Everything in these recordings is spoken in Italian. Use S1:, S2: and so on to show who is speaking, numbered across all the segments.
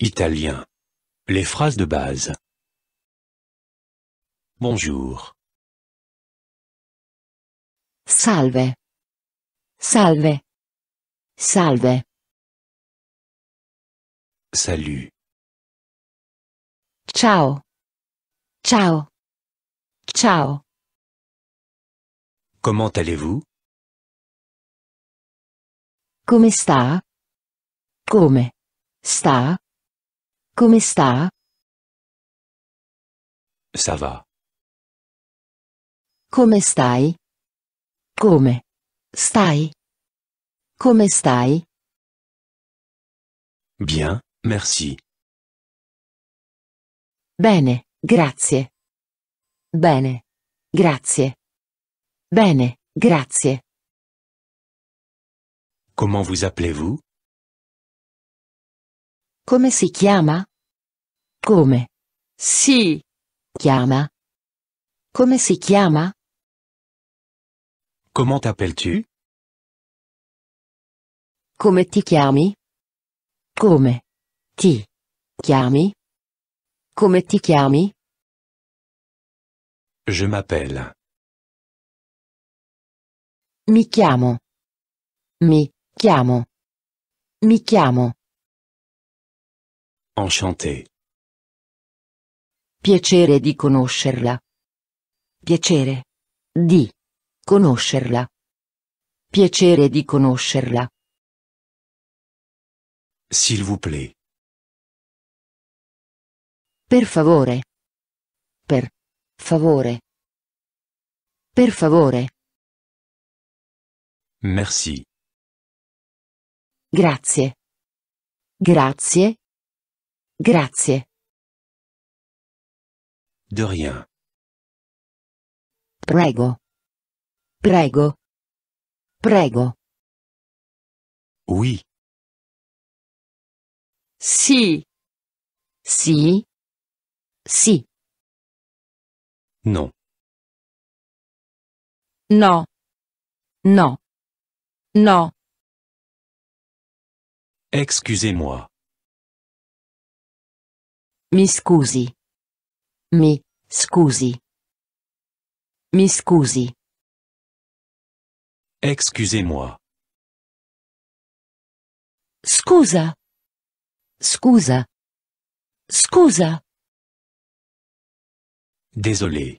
S1: Italien. Les phrases de base. Bonjour. Salve. Salve. Salve. Salut. Ciao. Ciao. Ciao. Comment allez-vous Come sta? Come sta? Come sta? Ça va.
S2: Come stai? Come stai? Come stai?
S1: Bien, merci.
S2: Bene, grazie. Bene, grazie. Bene, grazie.
S1: Comment vous appelez-vous?
S2: Come si chiama? Come? Si. Chiama. Come si chiama?
S1: Comment t'appelles-tu?
S2: Come ti chiami? Come? Ti. Chiami? Come ti chiami?
S1: Je m'appelle. Mi chiamo. Mi chiamo. Mi chiamo. Enchanté.
S2: Piacere di conoscerla. Piacere. Di. Conoscerla. Piacere di conoscerla. S'il
S1: vous plaît. Per favore. Per. Favore. Per favore. Merci. Grazie. Grazie. Grazie. De rien. Prego. Prego. Prego. Oui. Si. Si. Si. Non. Non. Non. Non. Excusez-moi. Mi scusi. Mi scusi. Mi scusi. Excusez-moi. Scusa. Scusa. Scusa. Désolé.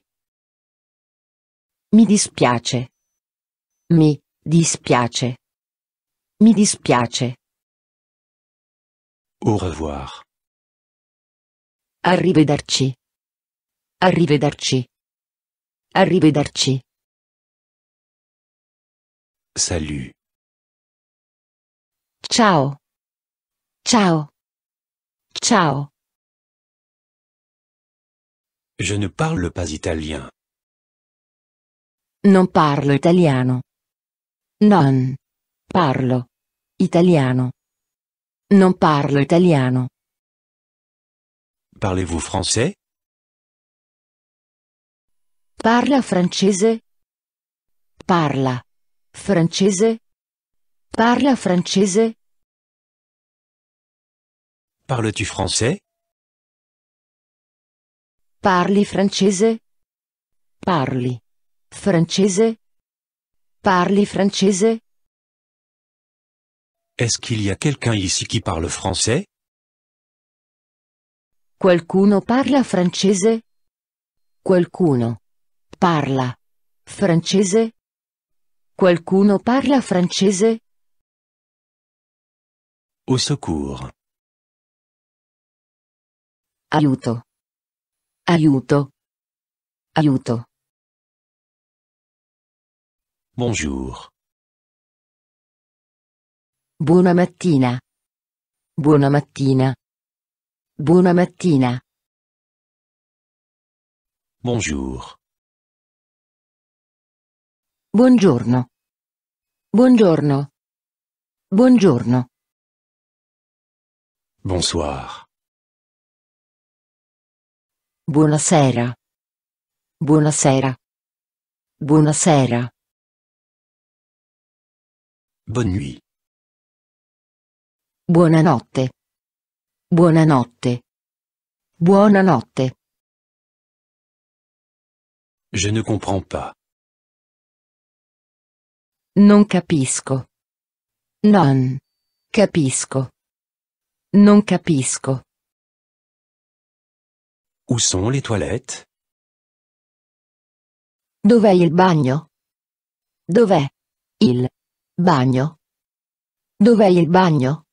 S2: Mi dispiace. Mi dispiace. Mi dispiace.
S1: Au revoir.
S2: Arrivederci.
S1: Arrivederci. Arrivederci. Salut. Ciao. Ciao. Ciao. Je ne parle pas italien.
S2: Non parlo italiano. Non parlo italiano. Non parlo italiano.
S1: Parlez-vous français
S2: Parla francese Parla francese Parla francese
S1: Parles-tu français
S2: Parli francese Parli francese Parli francese
S1: Est-ce qu'il y a quelqu'un ici qui parle
S2: français Qualcuno parla francese? Qualcuno parla francese? Qualcuno parla francese?
S1: Au secours. Aiuto. Aiuto. Aiuto. Bonjour. Buona mattina. Buona mattina. Buona mattina. Bonjour. Buongiorno. Buongiorno. Buongiorno. Bonsoir. Buonasera. Buonasera. Buonasera. Bonne nuit. Buonanotte. Buonanotte. Buonanotte. Je ne comprends pas.
S2: Non capisco. Non. Capisco. Non capisco.
S1: Où sont les toilettes? Dov'è il bagno? Dov'è il bagno? Dov'è il bagno?